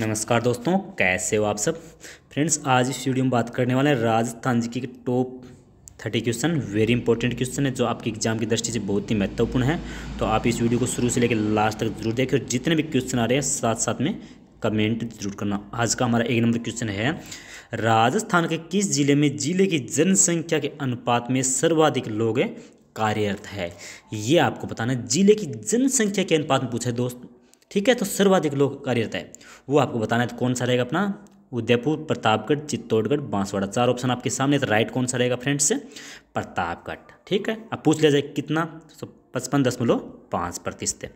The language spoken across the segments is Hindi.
नमस्कार दोस्तों कैसे हो आप सब फ्रेंड्स आज इस वीडियो में बात करने वाले हैं राजस्थान जी के top thirty question very important question है जो आपके एग्जाम की दृष्टि से बहुत ही महत्वपूर्ण है तो आप इस वीडियो को शुरू से लेकर लास्ट तक जरूर देखें और जितने भी क्वेश्चन आ रहे हैं साथ साथ में कमेंट जरूर करना आज का हमारा एक नंबर क्वेश्चन है राजस्थान के किस जिले में जिले की जनसंख्या के अनुपात में सर्वाधिक लोग कार्यरत है ये आपको बताना जिले की जनसंख्या के अनुपात में पूछा है दोस्त ठीक है तो सर्वाधिक लोग कार्य रहता है वो आपको बताना है तो कौन सा रहेगा अपना उदयपुर प्रतापगढ़ चित्तौड़गढ़ बांसवाड़ा चार ऑप्शन आपके सामने तो राइट कौन सा रहेगा फ्रेंड्स प्रतापगढ़ ठीक है अब पूछ लिया जाए कितना तो पचपन दशमलव पाँच प्रतिशत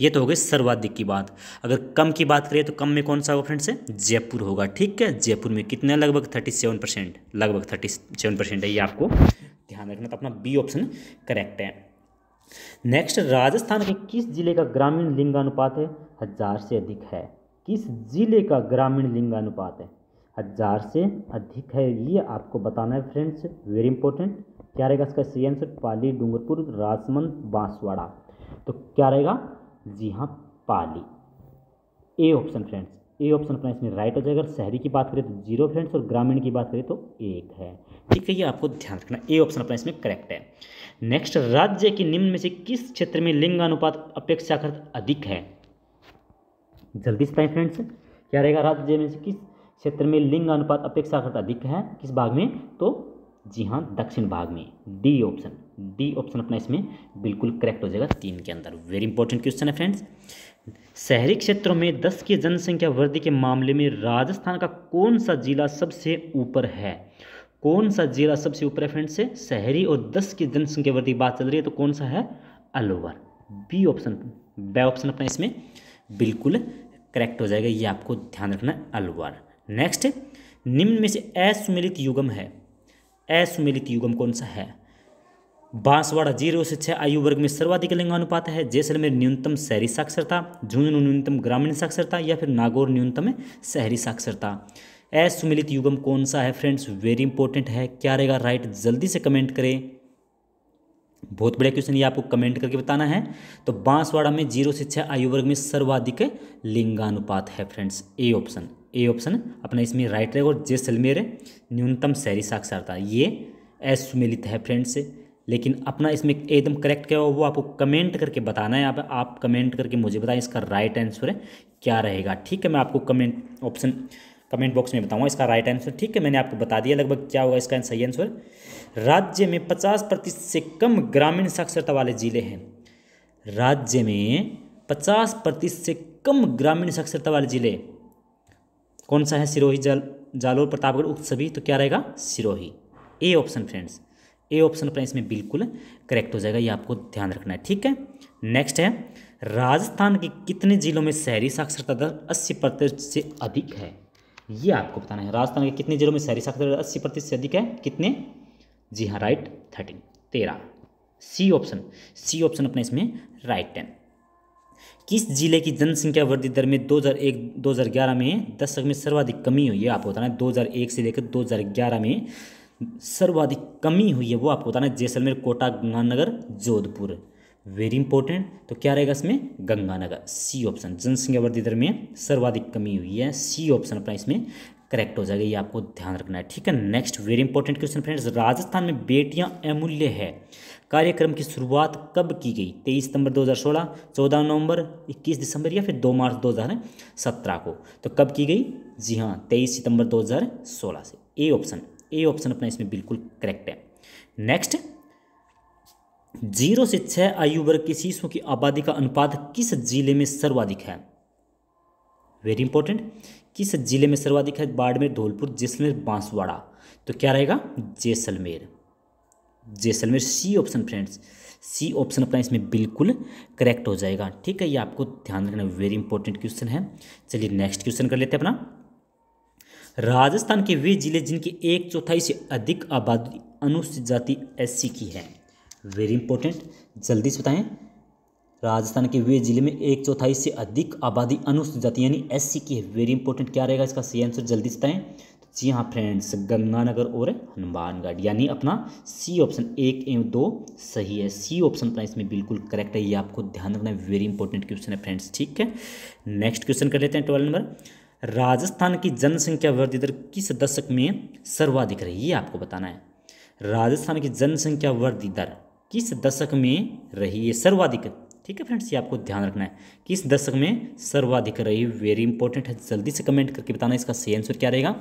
ये तो हो गई सर्वाधिक की बात अगर कम की बात करें तो कम में कौन सा होगा फ्रेंड्स जयपुर होगा ठीक है जयपुर में कितने लगभग थर्टी सेवन परसेंट लगभग थर्टी सेवन परसेंट है ये आपको ध्यान रखना तो अपना बी ऑप्शन करेक्ट है नेक्स्ट राजस्थान के किस जिले का ग्रामीण लिंगानुपात है हजार से अधिक है किस जिले का ग्रामीण लिंगानुपात है हजार से अधिक है ये आपको बताना है फ्रेंड्स वेरी इंपॉर्टेंट क्या रहेगा इसका सही आंसर पाली डूंगरपुर राजमंद बांसवाड़ा तो क्या रहेगा जी हाँ Pali A option friends A option अपना इसमें राइट हो जाएगा शहरी की बात करें तो जीरो फ्रेंड्स और ग्रामीण की बात करें तो एक है ठीक है ये आपको ध्यान रखना ए ऑप्शन अपना इसमें करेक्ट है नेक्स्ट राज्य के निम्न में से किस क्षेत्र में लिंग अनुपात अपेक्षाकृत अधिक है जल्दी से फ्रेंड्स क्या रहेगा राज्य में से किस क्षेत्र में लिंग अनुपात अपेक्षाकृत अधिक है किस भाग में तो जी हाँ दक्षिण भाग में डी ऑप्शन डी ऑप्शन अपना इसमें बिल्कुल करेक्ट हो जाएगा तीन के अंदर वेरी इंपॉर्टेंट क्वेश्चन है फ्रेंड्स शहरी क्षेत्रों में 10 की जनसंख्या वृद्धि के मामले में राजस्थान का कौन सा जिला सबसे ऊपर है कौन सा जिला सबसे ऊपर है फ्रेंड से शहरी और 10 की जनसंख्या वृद्धि बात चल रही है तो कौन सा है Alwar B option B option अपना इसमें बिल्कुल करेक्ट हो जाएगा ये आपको ध्यान रखना अलवर नेक्स्ट निम्न में से असुमिलित युगम है असुमिलित युगम कौन सा है बांसवाड़ा जीरो शिक्षा आयु वर्ग में सर्वाधिक लिंगानुपात है जैसलमेर न्यूनतम शहरी साक्षरता झुंझुनू न्यूनतम ग्रामीण साक्षरता या फिर नागौर न्यूनतम शहरी साक्षरता असुमिलित युगम कौन सा है फ्रेंड्स वेरी इंपॉर्टेंट है क्या रहेगा राइट जल्दी से कमेंट करें बहुत बढ़िया क्वेश्चन ये आपको कमेंट करके बताना है तो बांसवाड़ा में जीरो शिक्षा आयु वर्ग में सर्वाधिक लिंगानुपात है friends A option A option अपना इसमें राइट रहेगा और जैसलमेर न्यूनतम शहरी साक्षरता ये असुमिलित है फ्रेंड्स लेकिन अपना इसमें एकदम करेक्ट क्या हो वो आपको कमेंट करके बताना है आप आप कमेंट करके मुझे बताएं इसका राइट आंसर है क्या रहेगा ठीक है मैं आपको कमेंट ऑप्शन कमेंट बॉक्स में बताऊंगा इसका राइट आंसर ठीक है मैंने आपको बता दिया लगभग क्या होगा इसका सही आंसर राज्य में पचास प्रतिशत से कम ग्रामीण साक्षरता वाले ज़िले हैं राज्य में पचास प्रतिशत से कम ग्रामीण साक्षरता वाले ज़िले कौन सा है सिरोही जल जालोर प्रतापगढ़ उक्त सभी तो क्या रहेगा Sirohi A option friends A option अपना इसमें बिल्कुल करेक्ट हो जाएगा ये आपको ध्यान रखना है ठीक है नेक्स्ट है राजस्थान के कितने जिलों में शहरी साक्षरता दर अस्सी प्रतिशत से अधिक है ये आपको बताना है राजस्थान के कितने जिलों में शहरी साक्षरता दर अस्सी प्रतिशत से अधिक है कितने जी हाँ राइट थर्टीन तेरह सी ऑप्शन सी ऑप्शन अपना इसमें राइट टेन किस जिले की जनसंख्या वृद्धि दर में 2001 2011 में दशक में सर्वाधिक कमी हुई है आपको बताना है 2001 से लेकर 2011 में सर्वाधिक कमी हुई है वो आपको बताना है जैसलमेर कोटा गंगानगर जोधपुर वेरी इंपॉर्टेंट तो क्या रहेगा इसमें गंगानगर सी ऑप्शन जनसंख्या वृद्धि दर में सर्वाधिक कमी हुई है सी ऑप्शन अपना इसमें करेक्ट हो जाएगा ये आपको ध्यान रखना है ठीक है next very important question friends Rajasthan में बेटियां अमूल्य है कार्यक्रम की शुरुआत कब की गई तेईस सितंबर 2016 14 नवंबर 21 दिसंबर या फिर 2 मार्च 2017 को तो कब की गई जी हाँ तेईस सितंबर 2016 से ए ऑप्शन ए ऑप्शन अपना इसमें बिल्कुल करेक्ट है नेक्स्ट जीरो से छह आयु वर्ग के शिशु की आबादी का अनुपात किस जिले में सर्वाधिक है वेरी इंपॉर्टेंट किस जिले में सर्वाधिक है बाड़मेर धौलपुर जैसलमेर बांसवाड़ा तो क्या रहेगा Jaisalmer Jaisalmer C option friends C option अपना इसमें बिल्कुल करेक्ट हो जाएगा ठीक है ये आपको ध्यान रखना वेरी इंपॉर्टेंट क्वेश्चन है चलिए नेक्स्ट क्वेश्चन कर लेते हैं अपना राजस्थान के वे जिले जिनकी एक चौथाई से अधिक आबादी अनुसूचित जाति एससी की है वेरी इंपॉर्टेंट जल्दी से बताएं राजस्थान के वे जिले में एक चौथाई से अधिक आबादी अनुसूचित जाति यानी एस की है वेरी इंपॉर्टेंट क्या रहेगा इसका सही आंसर जल्दी से बताएं तो जी हाँ फ्रेंड्स गंगानगर और हनुमानगढ़ यानी अपना सी ऑप्शन एक एवं दो सही है सी ऑप्शन अपना इसमें बिल्कुल करेक्ट है ये आपको ध्यान रखना है वेरी इंपॉर्टेंट क्वेश्चन है फ्रेंड्स ठीक है नेक्स्ट क्वेश्चन कर लेते हैं ट्वेल्व नंबर राजस्थान की जनसंख्या वृद्धि दर किस दशक में सर्वाधिक रही ये आपको बताना है राजस्थान की जनसंख्या वृद्धि दर किस दशक में रही है सर्वाधिक ठीक है फ्रेंड्स ये आपको ध्यान रखना है किस दशक में सर्वाधिक रही वेरी इंपॉर्टेंट है जल्दी से कमेंट करके बताना इसका सही आंसर क्या रहेगा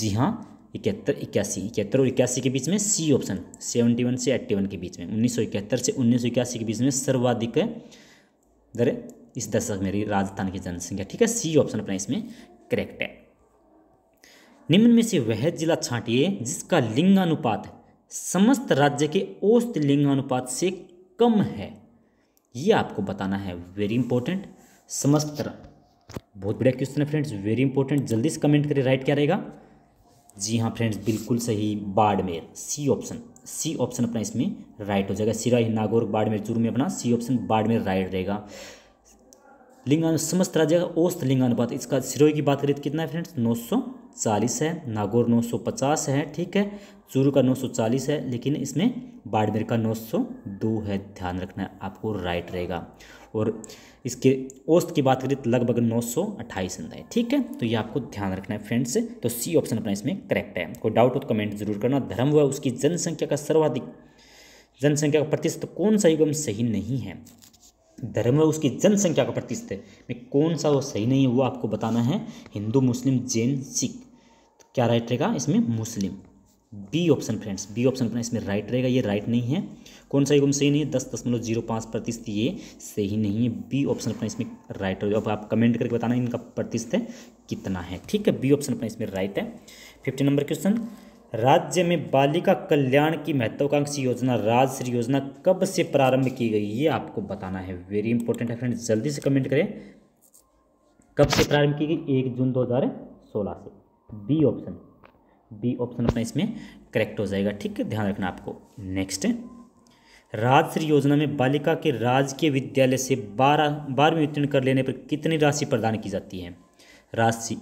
जी हाँ इकहत्तर इक्यासी इकहत्तर और इक्यासी के बीच में सी ऑप्शन सेवेंटी वन से एट्टी वन के बीच में उन्नीस सौ इकहत्तर से उन्नीस सौ इक्यासी के बीच में सर्वाधिक दर इस दशक में राजस्थान की जनसंख्या ठीक है सी ऑप्शन अपना इसमें करेक्ट है निम्न में से वह जिला छांटिए जिसका लिंगानुपात समस्त राज्य के औस्त लिंगानुपात से कम है ये आपको बताना है वेरी इंपॉर्टेंट समस्त बहुत बढ़िया क्वेश्चन है फ्रेंड्स वेरी इंपॉर्टेंट जल्दी से कमेंट करें राइट क्या रहेगा जी हाँ फ्रेंड्स बिल्कुल सही Barmer C option C option अपना इसमें राइट हो जाएगा सिराही नागौर बाड़मेर चूरू में अपना सी ऑप्शन बाड़मेर राइट रहेगा लिंगानु समस्त राज्य का औस्त लिंगानुपात इसका सिरोही की बात करें तो कितना है फ्रेंड्स चालीस है नागौर 950 है ठीक है चूरू का 940 है लेकिन इसमें बाड़मेर का 902 है ध्यान रखना है आपको राइट रहेगा और इसके औस्त की बात करें तो लगभग नौ सौ अट्ठाईस है ठीक है तो ये आपको ध्यान रखना है फ्रेंड्स तो सी ऑप्शन अपना इसमें करेक्ट है कोई डाउट हो तो कमेंट जरूर करना धर्म हुआ उसकी जनसंख्या का सर्वाधिक जनसंख्या का प्रतिशत कौन सा युगम सही नहीं है धर्म और उसकी जनसंख्या का प्रतिशत है में कौन सा वो सही नहीं है वो आपको बताना है हिंदू मुस्लिम जैन सिख तो क्या राइट रहेगा इसमें मुस्लिम B option friends B option friends इसमें राइट रहेगा ये राइट नहीं है कौन सा एकदम सही नहीं है दस दशमलव जीरो पाँच प्रतिशत ये सही नहीं है बी ऑप्शन अपना इसमें राइट हो अब आप कमेंट करके बताना इनका प्रतिशत कितना है ठीक है बी ऑप्शन अपना इसमें राइट है फिफ्टी नंबर क्वेश्चन राज्य में बालिका कल्याण की महत्वाकांक्षी योजना राजश्री योजना कब से प्रारंभ की गई ये आपको बताना है वेरी इंपॉर्टेंट है फ्रेंड जल्दी से कमेंट करें कब से प्रारंभ की गई एक जून 2016 से बी ऑप्शन बी ऑप्शन अपना इसमें करेक्ट हो जाएगा ठीक है ध्यान रखना आपको नेक्स्ट राजश्री योजना में बालिका के राजकीय विद्यालय से बारह बारहवीं उत्तीर्ण कर लेने पर कितनी राशि प्रदान की जाती है राशि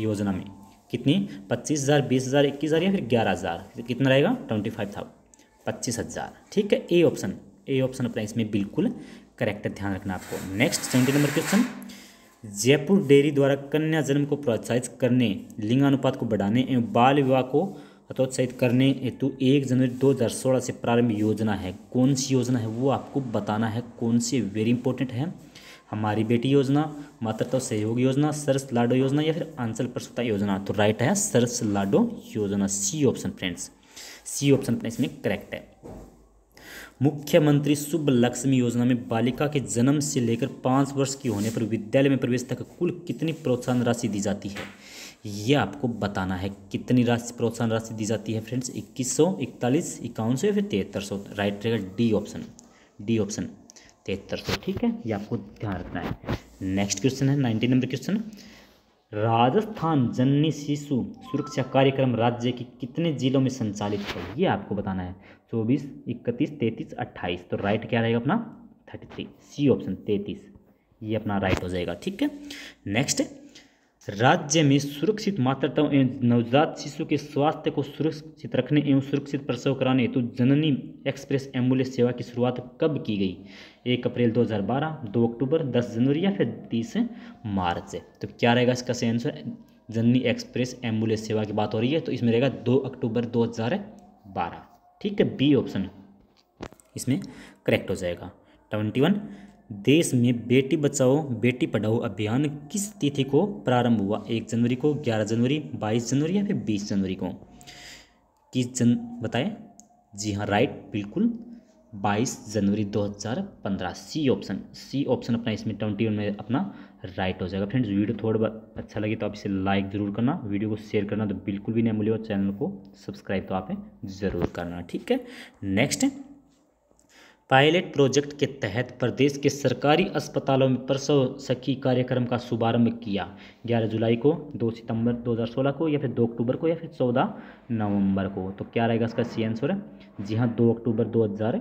योजना में कितनी पच्चीस हज़ार बीस हज़ार इक्कीस हज़ार या फिर ग्यारह हज़ार कितना रहेगा ट्वेंटी फाइव थाउजेंड पच्चीस हज़ार ठीक है ए ऑप्शन ए ऑप्शन अपना इसमें बिल्कुल करेक्ट ध्यान रखना आपको next seventy number question Jaipur dairy द्वारा कन्या जन्म को प्रोत्साहित करने लिंगानुपात को बढ़ाने एवं बाल विवाह को हतोत्साहित करने हेतु एक जनवरी दो हज़ार सोलह से प्रारंभ योजना है कौन सी योजना है वो आपको बताना है कौन सी वेरी इंपॉर्टेंट है हमारी बेटी योजना मातृत्व तो सहयोग योजना सरस लाडो योजना या फिर आंसल प्रसुता योजना तो राइट है सरस लाडो योजना C option friends C option इसमें करेक्ट है मुख्यमंत्री शुभ लक्ष्मी योजना में बालिका के जन्म से लेकर पाँच वर्ष की होने पर विद्यालय में प्रवेश तक कुल कितनी प्रोत्साहन राशि दी जाती है यह आपको बताना है कितनी राशि प्रोत्साहन राशि दी जाती है फ्रेंड्स इक्कीस सौ इकतालीस इक्यावन सौ या फिर तिहत्तर सौ राइट रहेगा डी ऑप्शन डी ऑप्शन तिहत्तर सौ ठीक है ये आपको ध्यान रखना है नेक्स्ट क्वेश्चन है नाइन्टीन नंबर क्वेश्चन राजस्थान जननी शिशु सुरक्षा कार्यक्रम राज्य के कितने जिलों में संचालित है ये आपको बताना है चौबीस इकतीस तैंतीस अट्ठाईस तो राइट क्या रहेगा अपना थर्टी थ्री सी ऑप्शन तैतीस ये अपना राइट हो जाएगा ठीक है नेक्स्ट राज्य में सुरक्षित मातृत्व एवं नवजात शिशु के स्वास्थ्य को सुरक्षित रखने एवं सुरक्षित प्रसव कराने हेतु तो जननी एक्सप्रेस एम्बुलेंस सेवा की शुरुआत कब की गई एक अप्रैल 2012, दो अक्टूबर 10 जनवरी या फिर तीस मार्च तो क्या रहेगा इसका सही आंसर जननी एक्सप्रेस एम्बुलेंस सेवा की बात हो रही है तो इसमें रहेगा दो अक्टूबर दो ठीक है बी ऑप्शन इसमें करेक्ट हो जाएगा ट्वेंटी वन देश में बेटी बचाओ बेटी पढ़ाओ अभियान किस तिथि को प्रारंभ हुआ एक जनवरी को ग्यारह जनवरी बाईस जनवरी या फिर बीस जनवरी को किस जन बताएं जी हाँ राइट बिल्कुल बाईस जनवरी 2015 सी ऑप्शन सी ऑप्शन अपना इसमें ट्वेंटी में अपना राइट हो जाएगा फ्रेंड्स वीडियो थोड़ा बहुत अच्छा लगे तो आप इसे लाइक ज़रूर करना वीडियो को शेयर करना तो बिल्कुल भी नहीं मिलेगा चैनल को सब्सक्राइब तो आप ज़रूर करना ठीक है नेक्स्ट पायलट प्रोजेक्ट के तहत प्रदेश के सरकारी अस्पतालों में प्रसव सखी कार्यक्रम का शुभारंभ किया 11 जुलाई को 2 सितंबर 2016 को या फिर 2 अक्टूबर को या फिर 14 नवंबर को तो क्या रहेगा इसका सी आंसर है जी हाँ 2 अक्टूबर 2016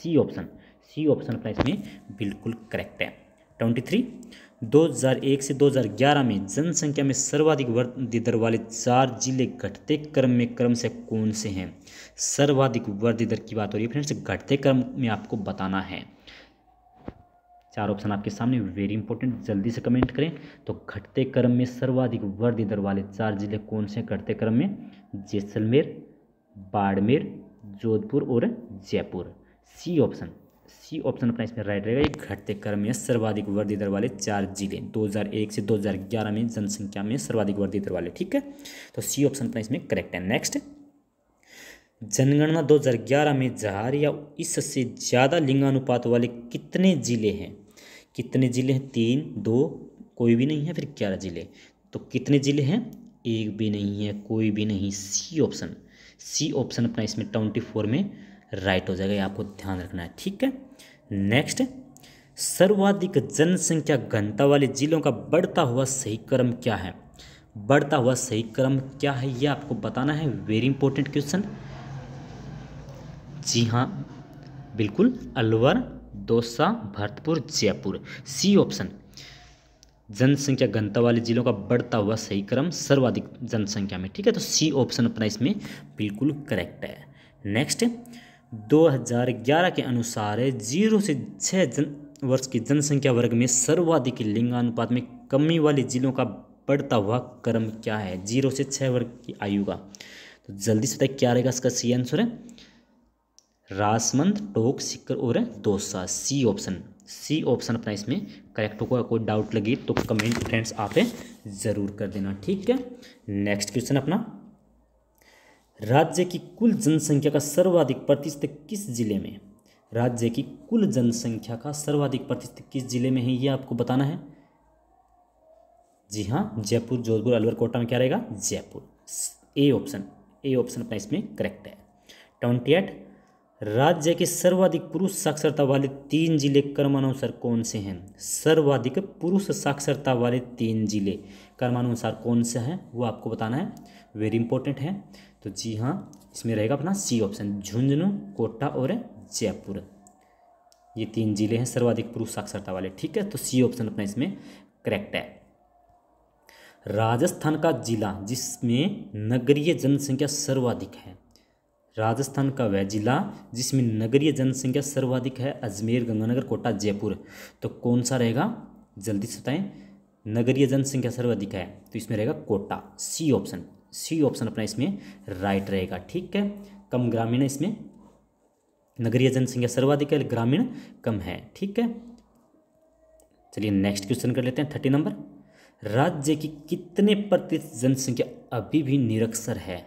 सी ऑप्शन सी ऑप्शन अपना इसमें बिल्कुल करेक्ट है ट्वेंटी थ्री 2001 से 2011 में जनसंख्या में सर्वाधिक वृद्धि दर वाले चार जिले घटते क्रम में क्रम से कौन से हैं सर्वाधिक वृद्धि दर की बात हो रही है फ्रेंड्स घटते क्रम में आपको बताना है चार ऑप्शन आपके सामने वेरी इंपॉर्टेंट जल्दी से कमेंट करें तो घटते क्रम में सर्वाधिक वृद्धि दर वाले चार जिले कौन से घटते क्रम में जैसलमेर बाड़मेर जोधपुर और Jaipur C option C option अपना इसमें राइट रहेगा ये घटते क्रम में सर्वाधिक वृद्धि दर वाले चार जिले 2001 से 2011 में जनसंख्या में सर्वाधिक वृद्धि दर वाले ठीक है तो सी ऑप्शन अपना इसमें करेक्ट है नेक्स्ट जनगणना 2011 में जहार या इससे ज़्यादा लिंगानुपात वाले कितने ज़िले हैं कितने ज़िले हैं तीन दो कोई भी नहीं है फिर ग्यारह ज़िले तो कितने ज़िले हैं एक भी नहीं है कोई भी नहीं सी ऑप्शन सी ऑप्शन अपना इसमें ट्वेंटी में राइट हो जाएगा ये आपको ध्यान रखना है ठीक है नेक्स्ट सर्वाधिक जनसंख्या घनता वाले जिलों का बढ़ता हुआ सही क्रम क्या है बढ़ता हुआ सही क्रम क्या है ये आपको बताना है वेरी इंपॉर्टेंट क्वेश्चन जी हाँ बिल्कुल अलवर दौसा भरतपुर जयपुर सी ऑप्शन जनसंख्या घनता वाले जिलों का बढ़ता हुआ सही क्रम सर्वाधिक जनसंख्या में ठीक है तो सी ऑप्शन अपना इसमें बिल्कुल करेक्ट है नेक्स्ट 2011 के अनुसार जीरो से छः जन वर्ष की जनसंख्या वर्ग में सर्वाधिक लिंगानुपात में कमी वाले जिलों का बढ़ता हुआ क्रम क्या है जीरो से छः वर्ग की आयु का तो जल्दी से बताइए क्या रहेगा इसका सी आंसर है रासमंद टोक सिक्कर और Dausa C option C option अपना इसमें करेक्ट होगा कोई डाउट लगे तो कमेंट फ्रेंड्स आप ज़रूर कर देना ठीक है नेक्स्ट क्वेश्चन अपना राज्य की कुल जनसंख्या का सर्वाधिक प्रतिशत किस जिले में राज्य की कुल जनसंख्या का सर्वाधिक प्रतिशत किस जिले में है यह आपको बताना है जी हाँ जयपुर जोधपुर अलवर कोटा में क्या रहेगा Jaipur A option A option अपना इसमें करेक्ट है ट्वेंटी एट राज्य के सर्वाधिक पुरुष साक्षरता वाले तीन जिले क्रमानुसार कौन से हैं सर्वाधिक पुरुष साक्षरता वाले तीन जिले क्रमानुसार कौन से हैं वो आपको बताना है वेरी इंपॉर्टेंट है तो जी हाँ इसमें रहेगा अपना सी ऑप्शन झुंझुनू कोटा और जयपुर ये तीन जिले हैं सर्वाधिक पुरुष साक्षरता वाले ठीक है तो सी ऑप्शन अपना इसमें करेक्ट है राजस्थान का जिला जिसमें नगरीय जनसंख्या सर्वाधिक है राजस्थान का वह जिला जिसमें नगरीय जनसंख्या सर्वाधिक है अजमेर गंगानगर कोटा जयपुर तो कौन सा रहेगा जल्दी से बताएं नगरीय जनसंख्या सर्वाधिक है तो इसमें रहेगा Kota C option C option अपना इसमें राइट रहेगा ठीक है कम ग्रामीण है इसमें नगरीय जनसंख्या सर्वाधिक है ग्रामीण कम है ठीक है चलिए नेक्स्ट क्वेश्चन कर लेते हैं थर्टी नंबर राज्य की कितने प्रतिशत जनसंख्या अभी भी निरक्षर है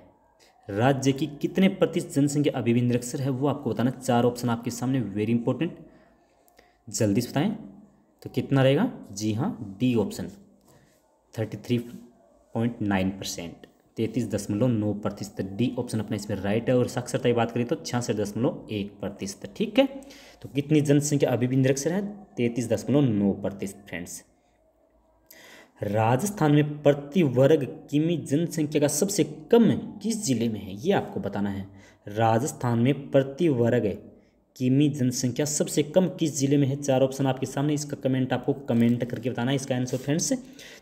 राज्य की कितने प्रतिशत जनसंख्या अभी भी निरक्षर है वो आपको बताना चार ऑप्शन आपके सामने वेरी इंपॉर्टेंट जल्दी से बताएं तो कितना रहेगा जी हाँ D option thirty three point nine percent तैंतीस दशमलव नौ प्रतिशत डी ऑप्शन अपना इसमें राइट है और साक्षरता की बात करें तो छियासठ दशमलव एक प्रतिशत ठीक है तो कितनी जनसंख्या अभी भी निरक्षर है तैंतीस दशमलव नौ प्रतिशत फ्रेंड्स राजस्थान में प्रति वर्ग किमी जनसंख्या का सबसे कम किस जिले में है ये आपको बताना है राजस्थान में प्रति वर्ग किमी जनसंख्या सबसे कम किस जिले में है चार ऑप्शन आपके सामने इसका कमेंट आपको कमेंट करके बताना है इसका आंसर फ्रेंड्स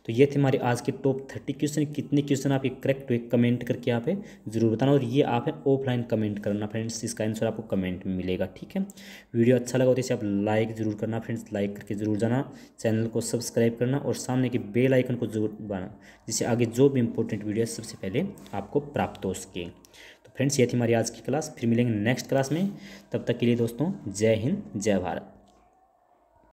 तो ये थे हमारे आज के टॉप थर्टी क्वेश्चन कितने क्वेश्चन आपके करेक्ट हुए कमेंट करके आप जरूर बताना और ये आप है ऑफलाइन कमेंट करना फ्रेंड्स इसका आंसर आपको कमेंट में मिलेगा ठीक है वीडियो अच्छा लगा तो इसे आप लाइक जरूर करना फ्रेंड्स लाइक करके जरूर जाना चैनल को सब्सक्राइब करना और सामने के बेल आइकन को जरूर बनाना जिससे आगे जो भी इंपॉर्टेंट वीडियो सबसे पहले आपको प्राप्त हो सके फ्रेंड्स ये थी हमारी आज की क्लास फिर मिलेंगे नेक्स्ट क्लास में तब तक के लिए दोस्तों जय हिंद जय भारत